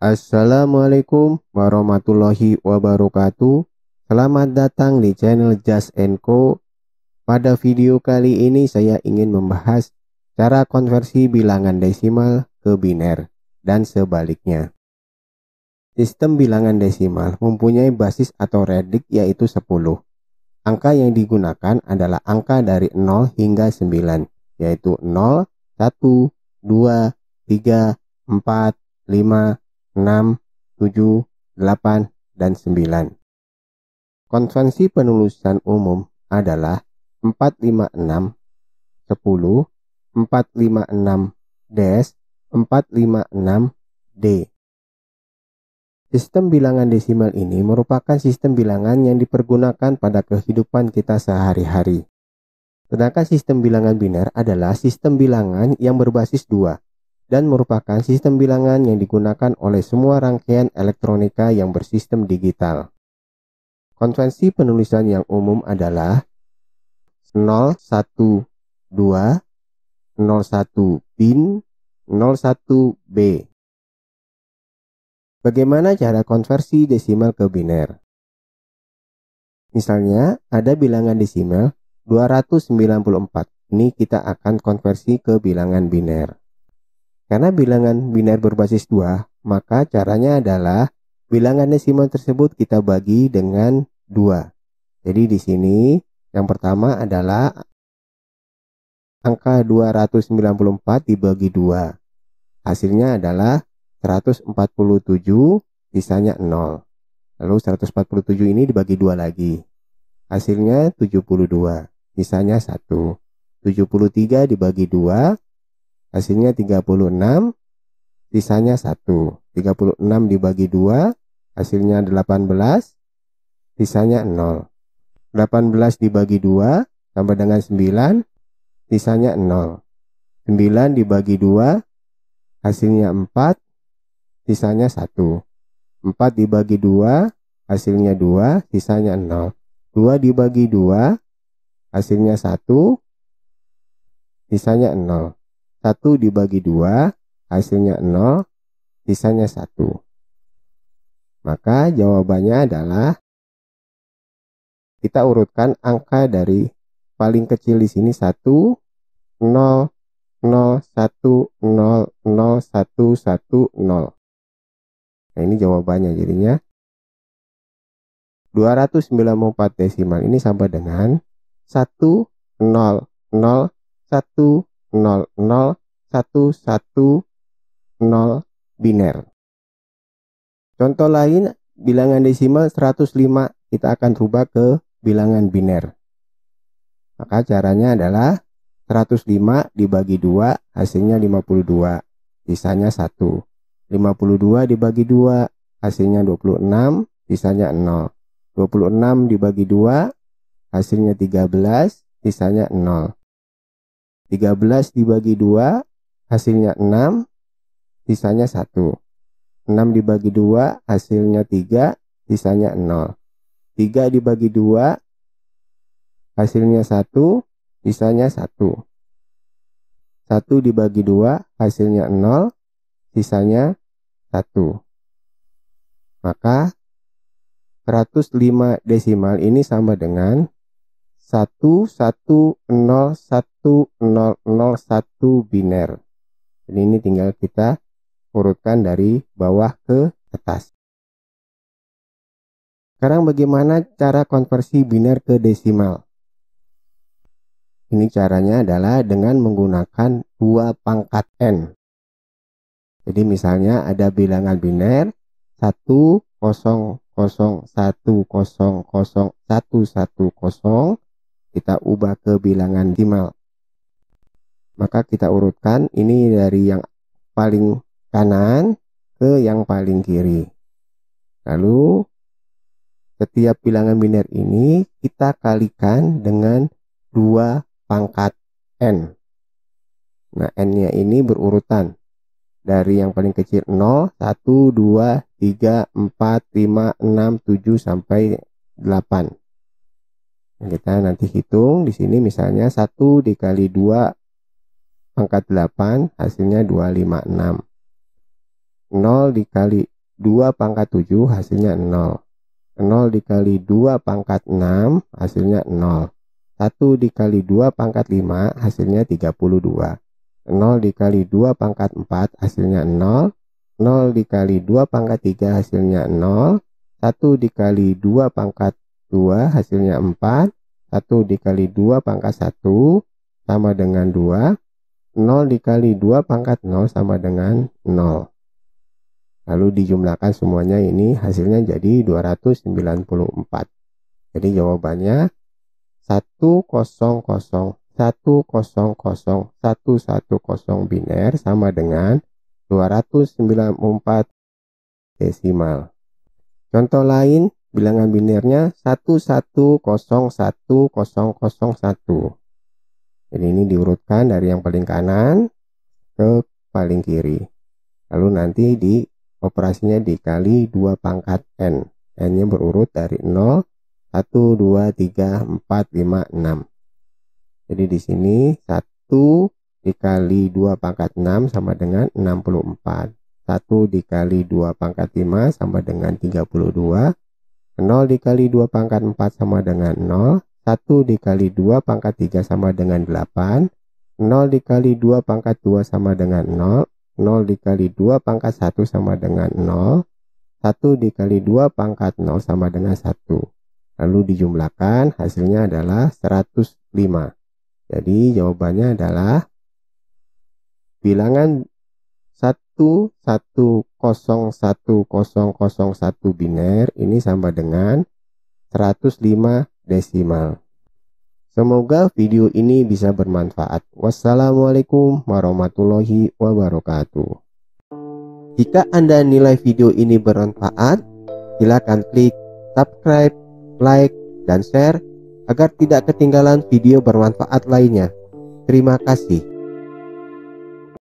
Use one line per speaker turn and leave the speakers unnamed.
Assalamualaikum warahmatullahi wabarakatuh Selamat datang di channel Just Co Pada video kali ini saya ingin membahas cara konversi bilangan desimal ke biner dan sebaliknya Sistem bilangan desimal mempunyai basis atau redik yaitu 10 Angka yang digunakan adalah angka dari 0 hingga 9 yaitu 0, 1, 2, 3, 4, 5, 6, 7, 8, dan 9. Konvensi penulisan umum adalah 456 10 456 des, 456 D. Sistem bilangan desimal ini merupakan sistem bilangan yang dipergunakan pada kehidupan kita sehari-hari. Sedangkan sistem bilangan biner adalah sistem bilangan yang berbasis dua, dan merupakan sistem bilangan yang digunakan oleh semua rangkaian elektronika yang bersistem digital. Konvensi penulisan yang umum adalah 0, 1, 01 bin 01 B. Bagaimana cara konversi desimal ke biner? Misalnya, ada bilangan desimal 294. Ini kita akan konversi ke bilangan biner. Karena bilangan biner berbasis 2, maka caranya adalah bilangan desimal tersebut kita bagi dengan 2. Jadi di sini yang pertama adalah angka 294 dibagi 2. Hasilnya adalah 147, sisanya 0. Lalu 147 ini dibagi 2 lagi. Hasilnya 72, sisanya 1. 73 dibagi 2, hasilnya 36 sisanya 1 36 dibagi 2 hasilnya 18 sisanya 0 18 dibagi 2 tambah dengan 9 sisanya 0 9 dibagi 2 hasilnya 4 sisanya 1 4 dibagi 2 hasilnya 2 sisanya 0 2 dibagi 2 hasilnya 1 sisanya 0 1 dibagi 2, hasilnya 0, sisanya 1. Maka jawabannya adalah kita urutkan angka dari paling kecil di sini 1, 0, 0, 1, 0, 0, 1, 1, 0. Nah ini jawabannya jadinya 294 desimal ini sama dengan 1 0 0 1 0 00110 biner. Contoh lain, bilangan desimal 105 kita akan rubah ke bilangan biner. Maka caranya adalah 105 dibagi 2 hasilnya 52, sisanya 1. 52 dibagi 2 hasilnya 26, sisanya 0. 26 dibagi 2 hasilnya 13, sisanya 0. 13 dibagi 2 hasilnya 6, sisanya 1. 6 dibagi 2 hasilnya 3, sisanya 0. 3 dibagi 2 hasilnya 1, sisanya 1. 1 dibagi 2 hasilnya 0, sisanya 1. Maka 105 desimal ini sama dengan 11101001 biner. Jadi ini tinggal kita urutkan dari bawah ke atas. Sekarang bagaimana cara konversi biner ke desimal? Ini caranya adalah dengan menggunakan dua pangkat N. Jadi misalnya ada bilangan biner 1 kita ubah ke bilangan dimal. Maka kita urutkan ini dari yang paling kanan ke yang paling kiri. Lalu setiap bilangan biner ini kita kalikan dengan 2 pangkat n. Nah, n-nya ini berurutan. Dari yang paling kecil 0, 1, 2, 3, 4, 5, 6, 7, sampai 8. Nah, kita nanti hitung di sini misalnya 1 dikali 2 pangkat 8 hasilnya 256. 0 dikali 2 pangkat 7 hasilnya 0. 0 dikali 2 pangkat 6 hasilnya 0. 1 dikali 2 pangkat 5 hasilnya 32. 0 dikali 2 pangkat 4 hasilnya 0. 0 dikali 2 pangkat 3 hasilnya 0. 1 dikali 2 pangkat 2 hasilnya 4 1 dikali 2 pangkat 1 sama dengan 2 0 dikali 2 pangkat 0 sama dengan 0 lalu dijumlahkan semuanya ini hasilnya jadi 294 jadi jawabannya 100100 1000110 biner sama dengan 294 desimal contoh lain bilangan binernya 1101001. Jadi ini diurutkan dari yang paling kanan ke paling kiri. Lalu nanti di operasinya dikali 2 pangkat n. N-nya berurut dari 0 1 2 3 4 5 6. Jadi di sini 1 dikali 2 pangkat 6 sama dengan 64. 1 dikali 2 pangkat 5 sama dengan 32. 0 dikali 2 pangkat 4 sama dengan 0, 1 dikali 2 pangkat 3 sama dengan 8, 0 dikali 2 pangkat 2 sama dengan 0, 0 dikali 2 pangkat 1 sama dengan 0, 1 dikali 2 pangkat 0 sama dengan 1. Lalu dijumlahkan hasilnya adalah 105. Jadi jawabannya adalah bilangan 1101001 biner ini sama dengan 105 desimal. Semoga video ini bisa bermanfaat. Wassalamualaikum warahmatullahi wabarakatuh. Jika Anda nilai video ini bermanfaat, silakan klik subscribe, like, dan share agar tidak ketinggalan video bermanfaat lainnya. Terima kasih.